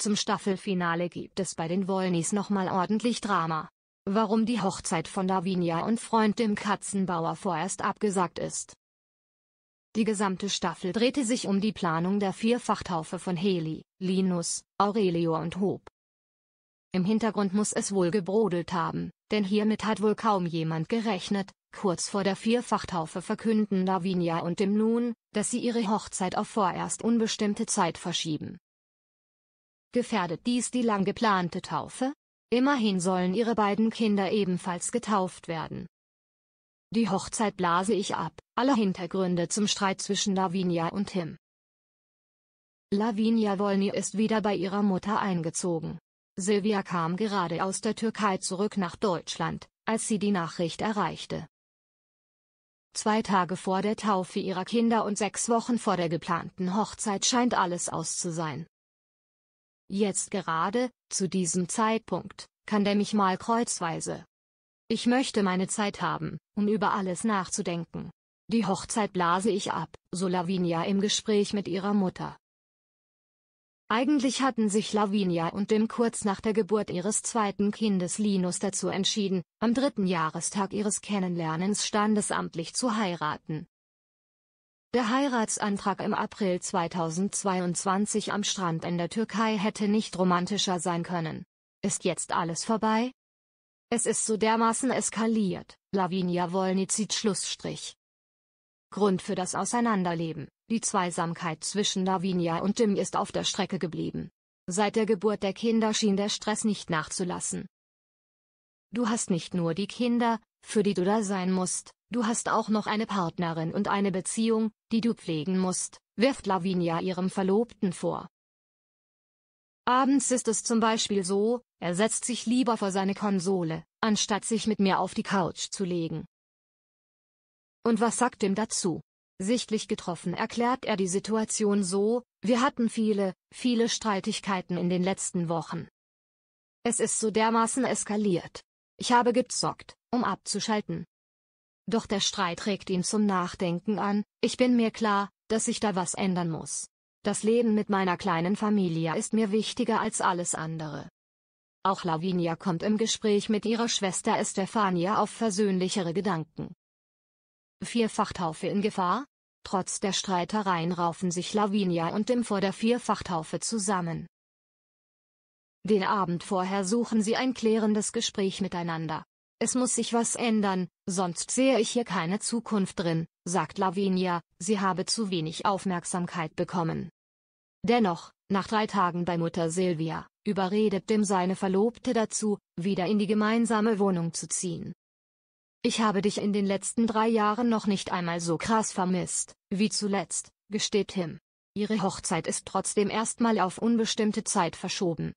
Zum Staffelfinale gibt es bei den Wollnis nochmal ordentlich Drama. Warum die Hochzeit von Davinia und Freund dem Katzenbauer vorerst abgesagt ist. Die gesamte Staffel drehte sich um die Planung der Vierfachtaufe von Heli, Linus, Aurelio und Hob. Im Hintergrund muss es wohl gebrodelt haben, denn hiermit hat wohl kaum jemand gerechnet, kurz vor der Vierfachtaufe verkünden Lavinia und dem nun, dass sie ihre Hochzeit auf vorerst unbestimmte Zeit verschieben. Gefährdet dies die lang geplante Taufe? Immerhin sollen ihre beiden Kinder ebenfalls getauft werden. Die Hochzeit blase ich ab, alle Hintergründe zum Streit zwischen Lavinia und Tim. Lavinia Wolny ist wieder bei ihrer Mutter eingezogen. Silvia kam gerade aus der Türkei zurück nach Deutschland, als sie die Nachricht erreichte. Zwei Tage vor der Taufe ihrer Kinder und sechs Wochen vor der geplanten Hochzeit scheint alles aus zu sein. Jetzt gerade, zu diesem Zeitpunkt, kann der mich mal kreuzweise. Ich möchte meine Zeit haben, um über alles nachzudenken. Die Hochzeit blase ich ab, so Lavinia im Gespräch mit ihrer Mutter. Eigentlich hatten sich Lavinia und dem kurz nach der Geburt ihres zweiten Kindes Linus dazu entschieden, am dritten Jahrestag ihres Kennenlernens standesamtlich zu heiraten. Der Heiratsantrag im April 2022 am Strand in der Türkei hätte nicht romantischer sein können. Ist jetzt alles vorbei? Es ist so dermaßen eskaliert. Lavinia Wollnitz zieht Schlussstrich. Grund für das Auseinanderleben. Die Zweisamkeit zwischen Lavinia und Jim ist auf der Strecke geblieben. Seit der Geburt der Kinder schien der Stress nicht nachzulassen. Du hast nicht nur die Kinder, für die du da sein musst, Du hast auch noch eine Partnerin und eine Beziehung, die du pflegen musst, wirft Lavinia ihrem Verlobten vor. Abends ist es zum Beispiel so, er setzt sich lieber vor seine Konsole, anstatt sich mit mir auf die Couch zu legen. Und was sagt ihm dazu? Sichtlich getroffen erklärt er die Situation so, wir hatten viele, viele Streitigkeiten in den letzten Wochen. Es ist so dermaßen eskaliert. Ich habe gezockt, um abzuschalten, doch der Streit regt ihn zum Nachdenken an, ich bin mir klar, dass ich da was ändern muss. Das Leben mit meiner kleinen Familie ist mir wichtiger als alles andere. Auch Lavinia kommt im Gespräch mit ihrer Schwester Estefania auf versöhnlichere Gedanken. Vierfachtaufe in Gefahr? Trotz der Streitereien raufen sich Lavinia und dem vor der Vierfachtaufe zusammen. Den Abend vorher suchen sie ein klärendes Gespräch miteinander. Es muss sich was ändern, sonst sehe ich hier keine Zukunft drin, sagt Lavinia, sie habe zu wenig Aufmerksamkeit bekommen. Dennoch, nach drei Tagen bei Mutter Silvia, überredet dem seine Verlobte dazu, wieder in die gemeinsame Wohnung zu ziehen. Ich habe dich in den letzten drei Jahren noch nicht einmal so krass vermisst, wie zuletzt, gesteht Tim. Ihre Hochzeit ist trotzdem erstmal auf unbestimmte Zeit verschoben,